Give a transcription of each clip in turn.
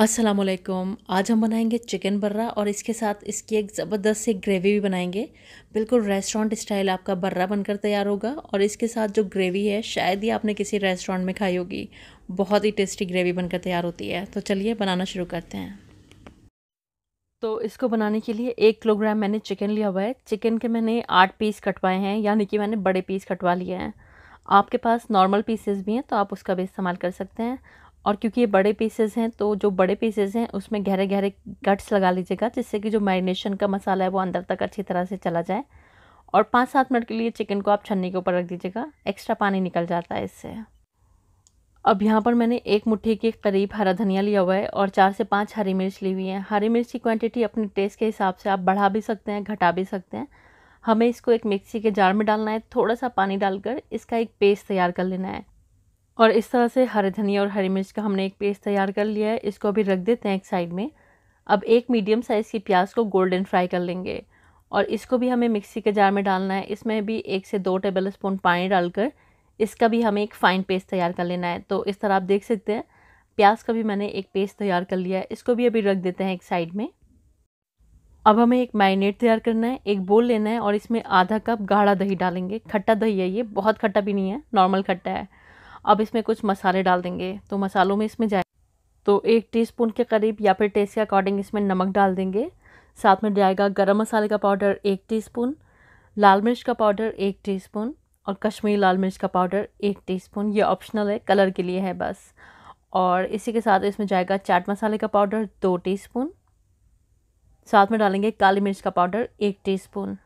असलकुम आज हम बनाएंगे चिकन बर्रा और इसके साथ इसकी एक ज़बरदस्त सी ग्रेवी भी बनाएंगे बिल्कुल रेस्टोरेंट स्टाइल आपका बर्रा बनकर तैयार होगा और इसके साथ जो ग्रेवी है शायद ही आपने किसी रेस्टोरेंट में खाई होगी बहुत ही टेस्टी ग्रेवी बनकर तैयार होती है तो चलिए बनाना शुरू करते हैं तो इसको बनाने के लिए एक किलोग्राम मैंने चिकन लिया हुआ है चिकन के मैंने आठ पीस कटवाए हैं यानी कि मैंने बड़े पीस कटवा लिए हैं आपके पास नॉर्मल पीसेस भी हैं तो आप उसका भी इस्तेमाल कर सकते हैं और क्योंकि ये बड़े पीसेस हैं तो जो बड़े पीसेस हैं उसमें गहरे गहरे कट्स लगा लीजिएगा जिससे कि जो मैरिनेशन का मसाला है वो अंदर तक अच्छी तरह से चला जाए और पाँच सात मिनट के लिए चिकन को आप छन्नी के ऊपर रख दीजिएगा एक्स्ट्रा पानी निकल जाता है इससे अब यहाँ पर मैंने एक मुट्ठी के करीब हरा धनिया लिया हुआ है और चार से पाँच हरी मिर्च ली हुई है हरी मिर्च की क्वांटिटी अपने टेस्ट के हिसाब से आप बढ़ा भी सकते हैं घटा भी सकते हैं हमें इसको एक मिक्सी के जार में डालना है थोड़ा सा पानी डालकर इसका एक पेस्ट तैयार कर लेना है और इस तरह से हरे धनिया और हरी मिर्च का हमने एक पेस्ट तैयार कर लिया है इसको अभी रख देते हैं एक साइड में अब एक मीडियम साइज़ की प्याज को गोल्डन फ्राई कर लेंगे और इसको भी हमें मिक्सी के जार में डालना है इसमें भी एक से दो टेबल स्पून पानी डालकर इसका भी हमें एक फ़ाइन पेस्ट तैयार कर लेना है तो इस तरह आप देख सकते हैं प्याज का भी मैंने एक पेस्ट तैयार कर लिया है इसको भी अभी रख देते हैं एक साइड में अब हमें एक मैरिनेट तैयार करना है एक बोल लेना है और इसमें आधा कप गाढ़ा दही डालेंगे खट्टा दही है ये बहुत खट्टा भी नहीं है नॉर्मल खट्टा है अब इसमें कुछ मसाले डाल देंगे तो मसालों में इसमें जाए तो एक टीस्पून के करीब या फिर टेस्ट के अकॉर्डिंग इसमें नमक डाल देंगे साथ में जाएगा गरम मसाले का पाउडर एक टीस्पून लाल मिर्च का पाउडर एक टीस्पून और कश्मीरी लाल मिर्च का पाउडर एक टीस्पून ये ऑप्शनल है कलर के लिए है बस और इसी के साथ इसमें जाएगा चाट मसाले का पाउडर दो टीस्पून साथ में डालेंगे काली मिर्च का पाउडर एक टीस्पून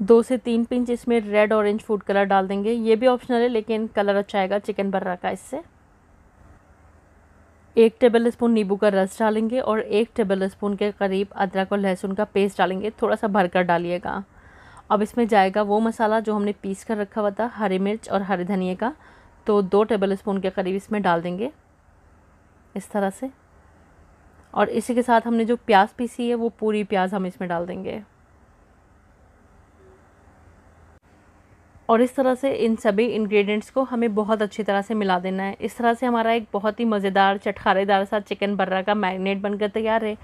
दो से तीन पिंच इसमें रेड ऑरेंज फूड कलर डाल देंगे ये भी ऑप्शनल है लेकिन कलर अच्छा आएगा चिकन बर्रा का इससे एक टेबल स्पून नींबू का रस डालेंगे और एक टेबल स्पून के करीब अदरक और लहसुन का पेस्ट डालेंगे थोड़ा सा भर कर डालिएगा अब इसमें जाएगा वो मसाला जो हमने पीस कर रखा हुआ था हरी मिर्च और हरे धनिए का तो दो टेबल स्पून के करीब इसमें डाल देंगे इस तरह से और इसी के साथ हमने जो प्याज पीसी है वो पूरी प्याज हम इसमें डाल देंगे और इस तरह से इन सभी इंग्रेडिएंट्स को हमें बहुत अच्छी तरह से मिला देना है इस तरह से हमारा एक बहुत ही मज़ेदार चटखारेदार सा चिकन बर्रा का मैरिनेट बनकर तैयार है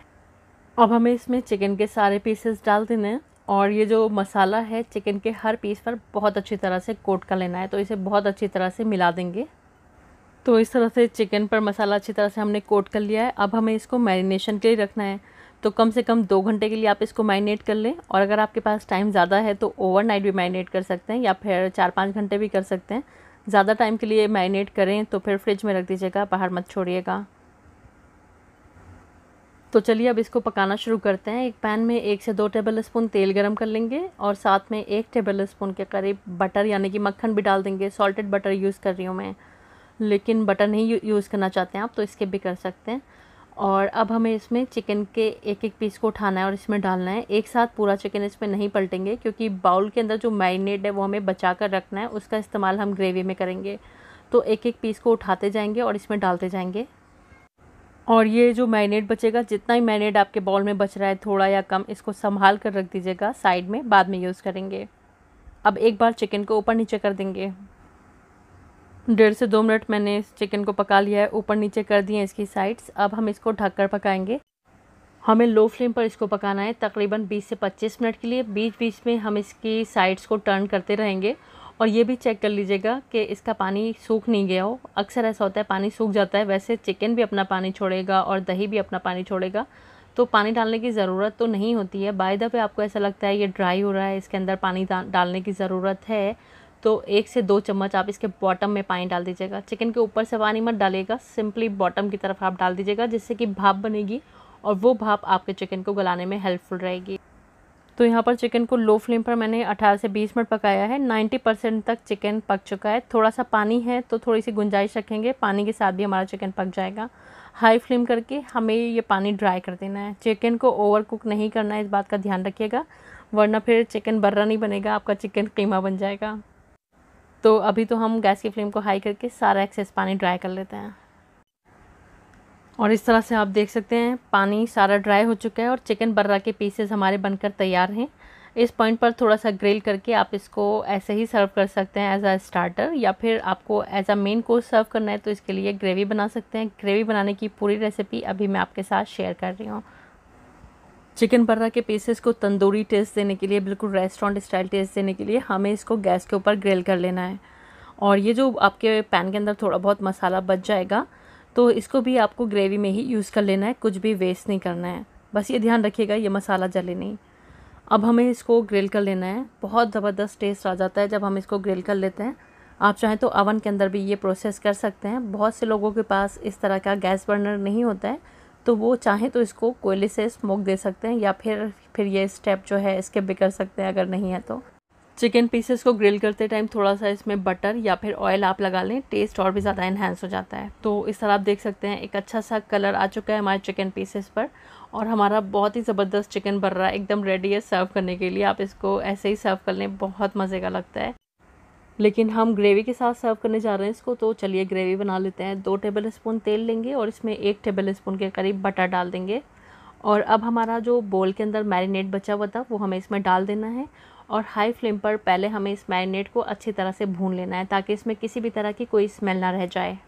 अब हमें इसमें चिकन के सारे पीसेस डाल देने हैं और ये जो मसाला है चिकन के हर पीस पर बहुत अच्छी तरह से कोट कर लेना है तो इसे बहुत अच्छी तरह से मिला देंगे तो इस तरह से चिकन पर मसाला अच्छी तरह से हमने कोट कर लिया है अब हमें इसको मैरिनेशन के लिए रखना है तो कम से कम दो घंटे के लिए आप इसको माइनेट कर लें और अगर आपके पास टाइम ज़्यादा है तो ओवरनाइट भी माइनेट कर सकते हैं या फिर चार पाँच घंटे भी कर सकते हैं ज़्यादा टाइम के लिए माइनेट करें तो फिर फ्रिज में रख दीजिएगा बाहर मत छोड़िएगा तो चलिए अब इसको पकाना शुरू करते हैं एक पैन में एक से दो टेबल स्पून तेल गर्म कर लेंगे और साथ में एक टेबल स्पून के करीब बटर यानी कि मक्खन भी डाल देंगे सॉल्टेड बटर यूज़ कर रही हूँ मैं लेकिन बटर नहीं यूज़ करना चाहते हैं आप तो इसके भी कर सकते हैं और अब हमें इसमें चिकन के एक एक पीस को उठाना है और इसमें डालना है एक साथ पूरा चिकन इसमें नहीं पलटेंगे क्योंकि बाउल के अंदर जो मैरिनेट है वो हमें बचा कर रखना है उसका इस्तेमाल हम ग्रेवी में करेंगे तो एक एक पीस को उठाते जाएंगे और इसमें डालते जाएंगे और ये जो मैरिनेट बचेगा जितना ही मैरिनेट आपके बाउल में बच रहा है थोड़ा या कम इसको संभाल कर रख दीजिएगा साइड में बाद में यूज़ करेंगे अब एक बार चिकन को ऊपर नीचे कर देंगे डेढ़ से दो मिनट मैंने इस चिकन को पका लिया है ऊपर नीचे कर दिए इसकी साइड्स अब हम इसको ढककर पकाएंगे हमें लो फ्लेम पर इसको पकाना है तकरीबन 20 से 25 मिनट के लिए बीच बीच में हम इसकी साइड्स को टर्न करते रहेंगे और ये भी चेक कर लीजिएगा कि इसका पानी सूख नहीं गया हो अक्सर ऐसा होता है पानी सूख जाता है वैसे चिकन भी अपना पानी छोड़ेगा और दही भी अपना पानी छोड़ेगा तो पानी डालने की ज़रूरत तो नहीं होती है बाय द वे आपको ऐसा लगता है ये ड्राई हो रहा है इसके अंदर पानी डालने की ज़रूरत है तो एक से दो चम्मच आप इसके बॉटम में पानी डाल दीजिएगा चिकन के ऊपर से पानी मत डालिएगा सिंपली बॉटम की तरफ आप डाल दीजिएगा जिससे कि भाप बनेगी और वो भाप आपके चिकन को गलाने में हेल्पफुल रहेगी तो यहाँ पर चिकन को लो फ्लेम पर मैंने 18 से 20 मिनट पकाया है 90 परसेंट तक चिकन पक चुका है थोड़ा सा पानी है तो थोड़ी सी गुंजाइश रखेंगे पानी के साथ भी हमारा चिकन पक जाएगा हाई फ्लेम करके हमें ये पानी ड्राई कर देना है चिकन को ओवर कुक नहीं करना है इस बात का ध्यान रखिएगा वरना फिर चिकन बर्रा नहीं बनेगा आपका चिकन कीमा बन जाएगा तो अभी तो हम गैस की फ्लेम को हाई करके सारा एक्सेस पानी ड्राई कर लेते हैं और इस तरह से आप देख सकते हैं पानी सारा ड्राई हो चुका है और चिकन बर्रा के पीसेस हमारे बनकर तैयार हैं इस पॉइंट पर थोड़ा सा ग्रिल करके आप इसको ऐसे ही सर्व कर सकते हैं एज अ स्टार्टर या फिर आपको as a main course serve करना है तो इसके लिए ग्रेवी बना सकते हैं ग्रेवी बनाने की पूरी रेसिपी अभी मैं आपके साथ शेयर कर रही हूँ चिकन बर्रा के पीसेस को तंदूरी टेस्ट देने के लिए बिल्कुल रेस्टोरेंट स्टाइल टेस्ट देने के लिए हमें इसको गैस के ऊपर ग्रिल कर लेना है और ये जो आपके पैन के अंदर थोड़ा बहुत मसाला बच जाएगा तो इसको भी आपको ग्रेवी में ही यूज़ कर लेना है कुछ भी वेस्ट नहीं करना है बस ये ध्यान रखिएगा ये मसाला जले नहीं अब हमें इसको ग्रिल कर लेना है बहुत ज़बरदस्त टेस्ट आ जाता है जब हम इसको ग्रिल कर लेते हैं आप चाहें तो अवन के अंदर भी ये प्रोसेस कर सकते हैं बहुत से लोगों के पास इस तरह का गैस बर्नर नहीं होता है तो वो चाहें तो इसको कोयले से स्मोक दे सकते हैं या फिर फिर ये स्टेप जो है इसके भी कर सकते हैं अगर नहीं है तो चिकन पीसेस को ग्रिल करते टाइम थोड़ा सा इसमें बटर या फिर ऑयल आप लगा लें टेस्ट और भी ज़्यादा इन्हेंस हो जाता है तो इस तरह आप देख सकते हैं एक अच्छा सा कलर आ चुका है हमारे चिकन पीसेस पर और हमारा बहुत ही ज़बरदस्त चिकन बन रहा है एकदम रेडी है सर्व करने के लिए आप इसको ऐसे ही सर्व कर लें बहुत मज़े का लगता है लेकिन हम ग्रेवी के साथ सर्व करने जा रहे हैं इसको तो चलिए ग्रेवी बना लेते हैं दो टेबल स्पून तेल लेंगे और इसमें एक टेबल स्पून के करीब बटर डाल देंगे और अब हमारा जो बोल के अंदर मैरिनेट बचा हुआ था वो हमें इसमें डाल देना है और हाई फ्लेम पर पहले हमें इस मैरिनेट को अच्छी तरह से भून लेना है ताकि इसमें किसी भी तरह की कोई स्मेल ना रह जाए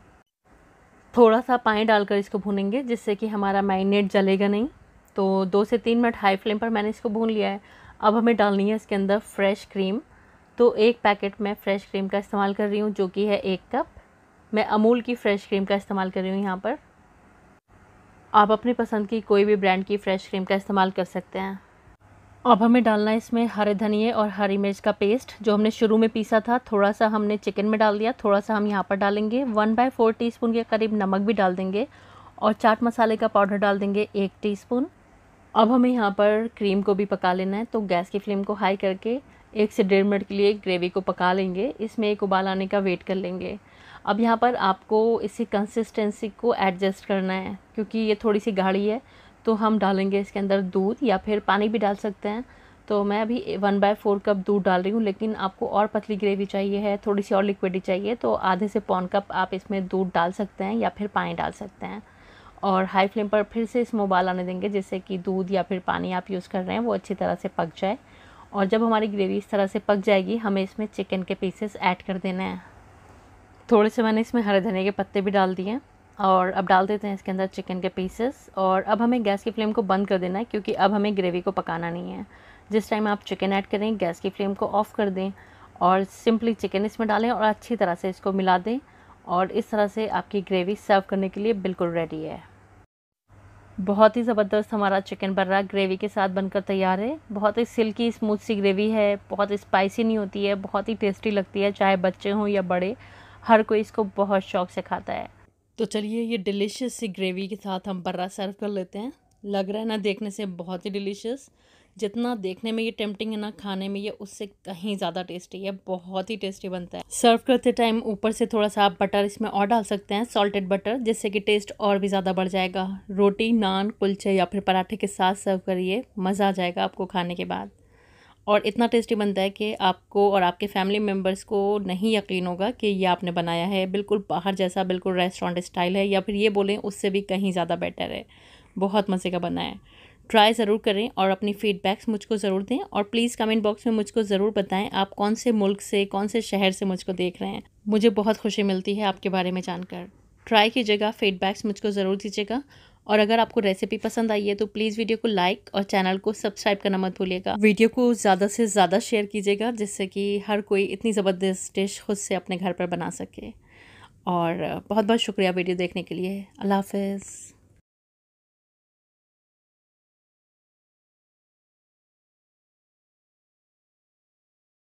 थोड़ा सा पानी डालकर इसको भूनेंगे जिससे कि हमारा मैरिनेट जलेगा नहीं तो दो से तीन मिनट हाई फ्लेम पर मैंने इसको भून लिया है अब हमें डालनी है इसके अंदर फ्रेश क्रीम तो एक पैकेट मैं फ़्रेश क्रीम का इस्तेमाल कर रही हूँ जो कि है एक कप मैं अमूल की फ़्रेश क्रीम का इस्तेमाल कर रही हूँ यहाँ पर आप अपनी पसंद की कोई भी ब्रांड की फ़्रेश क्रीम का इस्तेमाल कर सकते हैं अब हमें डालना है इसमें हरे धनिए और हरी मिर्च का पेस्ट जो हमने शुरू में पीसा था थोड़ा सा हमने चिकन में डाल दिया थोड़ा सा हम यहाँ पर डालेंगे वन बाय फोर टी के करीब नमक भी डाल देंगे और चाट मसाले का पाउडर डाल देंगे एक टीस्पून अब हमें यहाँ पर क्रीम को भी पका लेना है तो गैस की फ्लेम को हाई करके एक से डेढ़ मिनट के लिए ग्रेवी को पका लेंगे इसमें एक उबाल आने का वेट कर लेंगे अब यहाँ पर आपको इसी कंसिस्टेंसी को एडजस्ट करना है क्योंकि ये थोड़ी सी गाढ़ी है तो हम डालेंगे इसके अंदर दूध या फिर पानी भी डाल सकते हैं तो मैं अभी वन बाय फोर कप दूध डाल रही हूँ लेकिन आपको और पतली ग्रेवी चाहिए है थोड़ी सी और लिक्विडी चाहिए तो आधे से पौन कप आप इसमें दूध डाल सकते हैं या फिर पानी डाल सकते हैं और हाई फ्लेम पर फिर से इसमें उबाल आने देंगे जिससे कि दूध या फिर पानी आप यूज़ कर रहे हैं वो अच्छी तरह से पक जाए और जब हमारी ग्रेवी इस तरह से पक जाएगी हमें इसमें चिकन के पीसेस ऐड कर देना है थोड़े से मैंने इसमें हरे धनिया के पत्ते भी डाल दिए और अब डाल देते हैं इसके अंदर चिकन के पीसेस और अब हमें गैस की फ्लेम को बंद कर देना है क्योंकि अब हमें ग्रेवी को पकाना नहीं है जिस टाइम आप चिकन ऐड करें गैस की फ्लेम को ऑफ़ कर दें और सिंपली चिकन इसमें डालें और अच्छी तरह से इसको मिला दें और इस तरह से आपकी ग्रेवी सर्व करने के लिए बिल्कुल रेडी है बहुत ही ज़बरदस्त हमारा चिकन बर्रा ग्रेवी के साथ बनकर तैयार है बहुत ही सिल्की स्मूथ सी ग्रेवी है बहुत स्पाइसी नहीं होती है बहुत ही टेस्टी लगती है चाहे बच्चे हों या बड़े हर कोई इसको बहुत शौक से खाता है तो चलिए ये डिलीशियस सी ग्रेवी के साथ हम बर्रा सर्व कर लेते हैं लग रहा है ना देखने से बहुत ही डिलीशियस जितना देखने में ये टेम्पटिंग है ना खाने में ये उससे कहीं ज़्यादा टेस्टी है बहुत ही टेस्टी बनता है सर्व करते टाइम ऊपर से थोड़ा सा आप बटर इसमें और डाल सकते हैं सॉल्टेड बटर जिससे कि टेस्ट और भी ज़्यादा बढ़ जाएगा रोटी नान कुलचे या फिर पराठे के साथ सर्व करिए मज़ा आ जाएगा आपको खाने के बाद और इतना टेस्टी बनता है कि आपको और आपके फैमिली मेम्बर्स को नहीं यकीन होगा कि ये आपने बनाया है बिल्कुल बाहर जैसा बिल्कुल रेस्टोरेंट स्टाइल है या फिर ये बोलें उससे भी कहीं ज़्यादा बेटर है बहुत मज़े का बना है ट्राई ज़रूर करें और अपनी फ़ीडबैक्स मुझको ज़रूर दें और प्लीज़ कमेंट बॉक्स में मुझको ज़रूर बताएं आप कौन से मुल्क से कौन से शहर से मुझको देख रहे हैं मुझे बहुत खुशी मिलती है आपके बारे में जानकर ट्राई कीजिएगा फ़ीडबैक्स मुझको ज़रूर दीजिएगा और अगर आपको रेसिपी पसंद आई है तो प्लीज़ वीडियो को लाइक और चैनल को सब्सक्राइब करना मत भूलिएगा वीडियो को ज़्यादा से ज़्यादा शेयर कीजिएगा जिससे कि हर कोई इतनी ज़बरदस्त डिश खुद से अपने घर पर बना सके और बहुत बहुत शुक्रिया वीडियो देखने के लिए अल्लाह हाफिज़